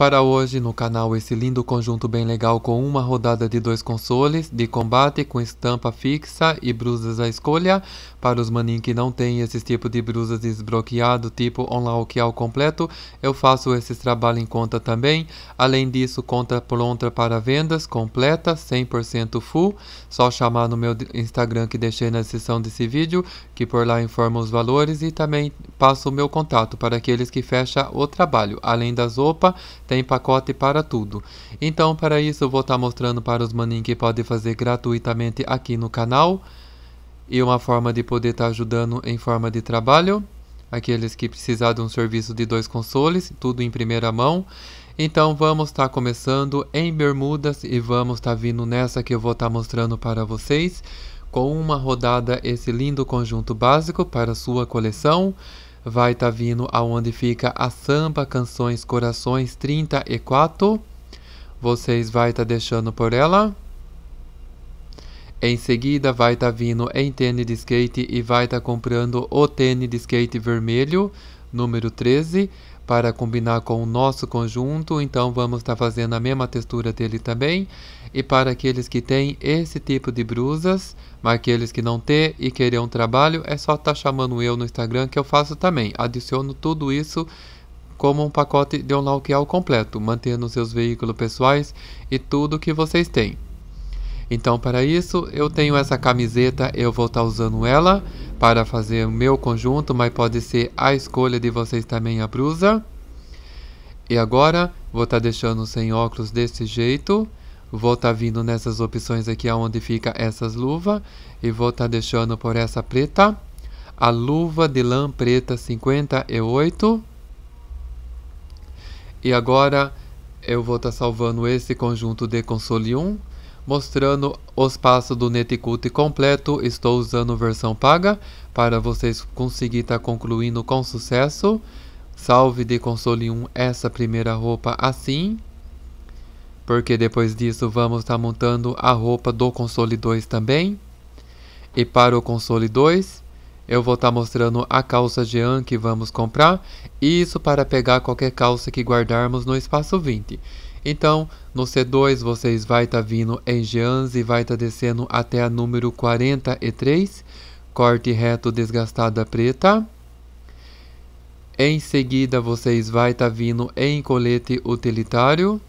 Para hoje no canal esse lindo conjunto bem legal com uma rodada de dois consoles de combate com estampa fixa e brusas à escolha. Para os maninhos que não têm esse tipo de brusas desbloqueado tipo online ao completo, eu faço esse trabalho em conta também. Além disso, conta pronta para vendas, completa, 100% full. Só chamar no meu Instagram que deixei na descrição desse vídeo, que por lá informa os valores e também passo o meu contato para aqueles que fecham o trabalho. Além das OPA, tem pacote para tudo. Então, para isso, eu vou estar tá mostrando para os maninhos que podem fazer gratuitamente aqui no canal. E uma forma de poder estar tá ajudando em forma de trabalho. Aqueles que precisar de um serviço de dois consoles, tudo em primeira mão. Então vamos estar tá começando em Bermudas e vamos estar tá vindo nessa que eu vou estar tá mostrando para vocês. Com uma rodada esse lindo conjunto básico para sua coleção vai tá vindo aonde fica a Sampa Canções Corações 34. Vocês vai tá deixando por ela. Em seguida vai tá vindo em tênis de skate e vai tá comprando o tênis de skate vermelho, número 13 para combinar com o nosso conjunto, então vamos estar tá fazendo a mesma textura dele também. E para aqueles que têm esse tipo de brusas, mas aqueles que não têm e querem um trabalho, é só estar tá chamando eu no Instagram que eu faço também. Adiciono tudo isso como um pacote de um layout completo, mantendo seus veículos pessoais e tudo que vocês têm. Então, para isso, eu tenho essa camiseta, eu vou estar tá usando ela para fazer o meu conjunto, mas pode ser a escolha de vocês também a blusa. E agora, vou estar tá deixando sem óculos desse jeito. Vou estar tá vindo nessas opções aqui onde fica essas luvas. E vou estar tá deixando por essa preta. A luva de lã preta 58. E agora eu vou estar tá salvando esse conjunto de console 1 mostrando os passos do Neticult completo. Estou usando versão paga para vocês conseguirem estar tá concluindo com sucesso. Salve de console 1 essa primeira roupa assim. Porque depois disso vamos estar tá montando a roupa do console 2 também. E para o console 2, eu vou estar tá mostrando a calça Jean que vamos comprar. Isso para pegar qualquer calça que guardarmos no espaço 20. Então, no C2, vocês vai estar tá vindo em Jeans e vai estar tá descendo até a número 43, corte reto desgastada preta. Em seguida, vocês vai estar tá vindo em colete utilitário.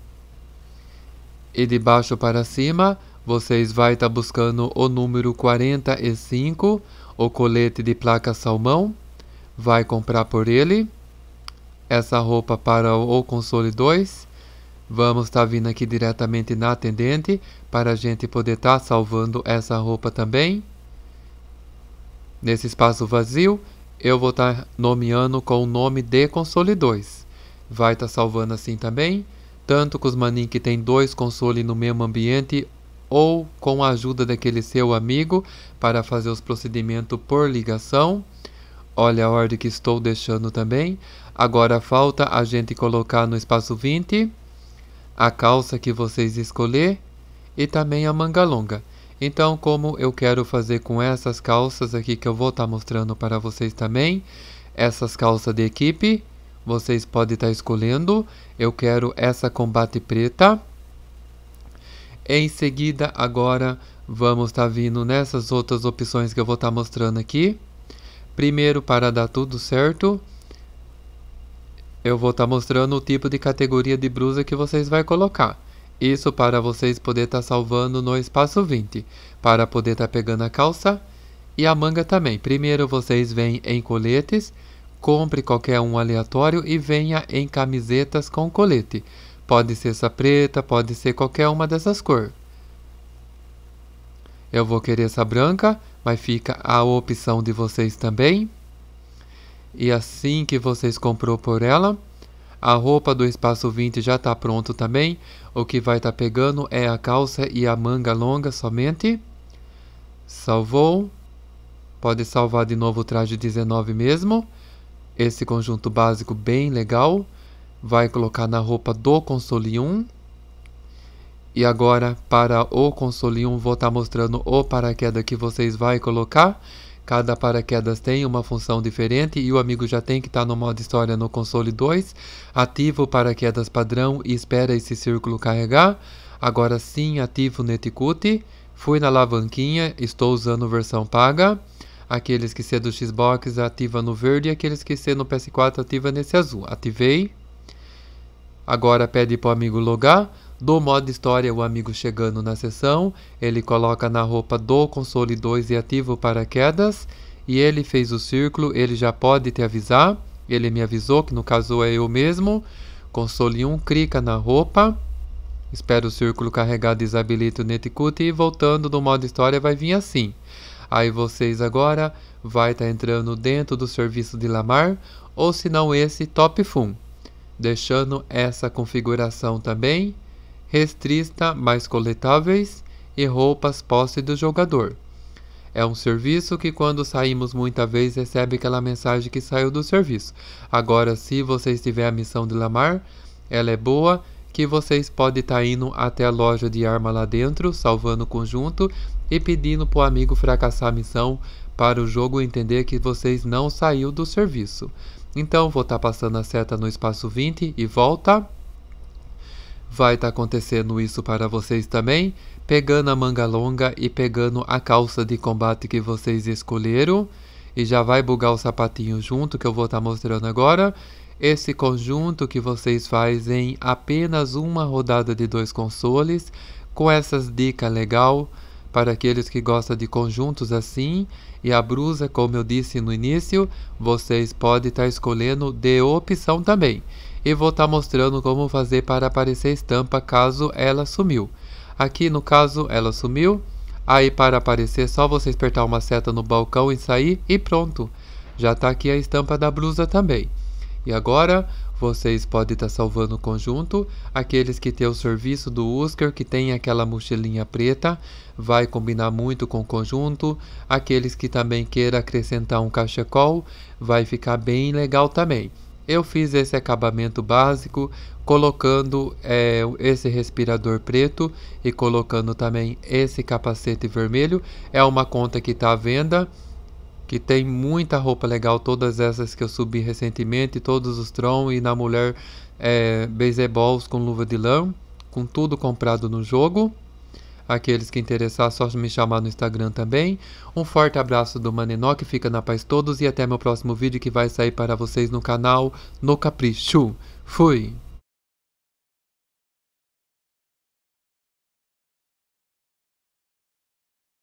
E de baixo para cima, vocês vai estar tá buscando o número 45, o colete de placa salmão. Vai comprar por ele essa roupa para o console 2 Vamos estar tá vindo aqui diretamente na atendente para a gente poder estar tá salvando essa roupa também. Nesse espaço vazio, eu vou estar tá nomeando com o nome de console 2. Vai estar tá salvando assim também, tanto com os manin que tem dois consoles no mesmo ambiente ou com a ajuda daquele seu amigo para fazer os procedimentos por ligação. Olha a ordem que estou deixando também. Agora falta a gente colocar no espaço 20 a calça que vocês escolher e também a manga longa. Então, como eu quero fazer com essas calças aqui que eu vou estar tá mostrando para vocês também, essas calças de equipe, vocês podem estar tá escolhendo. Eu quero essa combate preta. Em seguida, agora, vamos estar tá vindo nessas outras opções que eu vou estar tá mostrando aqui. Primeiro, para dar tudo certo, eu vou estar tá mostrando o tipo de categoria de blusa que vocês vai colocar. Isso para vocês poder estar tá salvando no espaço 20, para poder estar tá pegando a calça e a manga também. Primeiro vocês vêm em coletes, compre qualquer um aleatório e venha em camisetas com colete. Pode ser essa preta, pode ser qualquer uma dessas cores. Eu vou querer essa branca, mas fica a opção de vocês também. E assim que vocês comprou por ela, a roupa do espaço 20 já está pronto também. O que vai estar tá pegando é a calça e a manga longa somente. Salvou. Pode salvar de novo o traje 19 mesmo. Esse conjunto básico bem legal. Vai colocar na roupa do console 1. E agora para o console 1 vou estar tá mostrando o paraquedas que vocês vai colocar. Cada paraquedas tem uma função diferente e o amigo já tem que estar tá no modo história no console 2. Ativa o paraquedas padrão e espera esse círculo carregar. Agora sim, ativo o Netcute. Fui na alavanquinha, estou usando versão paga. Aqueles que ser do Xbox ativa no verde e aqueles que ser no PS4 ativa nesse azul. Ativei. Agora pede para o amigo logar. Do modo história, o amigo chegando na sessão, ele coloca na roupa do console 2 e ativa o paraquedas. E ele fez o círculo, ele já pode te avisar. Ele me avisou, que no caso é eu mesmo. Console 1, clica na roupa. Espera o círculo carregar, desabilita o Netcut e voltando do modo história vai vir assim. Aí vocês agora vai estar tá entrando dentro do serviço de Lamar, ou se não esse Top Fun. Deixando essa configuração também restrita mais coletáveis e roupas posse do jogador. É um serviço que quando saímos muita vez recebe aquela mensagem que saiu do serviço. Agora, se vocês tiverem a missão de Lamar, ela é boa que vocês podem estar tá indo até a loja de arma lá dentro, salvando o conjunto e pedindo para o amigo fracassar a missão para o jogo entender que vocês não saiu do serviço. Então, vou estar tá passando a seta no espaço 20 e volta. Vai estar tá acontecendo isso para vocês também, pegando a manga longa e pegando a calça de combate que vocês escolheram. E já vai bugar o sapatinho junto que eu vou estar tá mostrando agora. Esse conjunto que vocês fazem apenas uma rodada de dois consoles, com essas dicas legal para aqueles que gostam de conjuntos assim, e a brusa, como eu disse no início, vocês podem estar tá escolhendo de opção também e vou estar tá mostrando como fazer para aparecer estampa caso ela sumiu. Aqui no caso ela sumiu, aí para aparecer só você apertar uma seta no balcão e sair e pronto. Já está aqui a estampa da blusa também. E agora vocês podem estar tá salvando o conjunto. Aqueles que têm o serviço do Husker, que tem aquela mochilinha preta, vai combinar muito com o conjunto. Aqueles que também queiram acrescentar um cachecol, vai ficar bem legal também. Eu fiz esse acabamento básico colocando é, esse respirador preto e colocando também esse capacete vermelho. É uma conta que está à venda, que tem muita roupa legal, todas essas que eu subi recentemente, todos os Tron e na mulher é, com luva de lã, com tudo comprado no jogo. Aqueles que interessar, só me chamar no Instagram também. Um forte abraço do Manenó, que fica na paz todos. E até meu próximo vídeo que vai sair para vocês no canal No Capricho. Fui!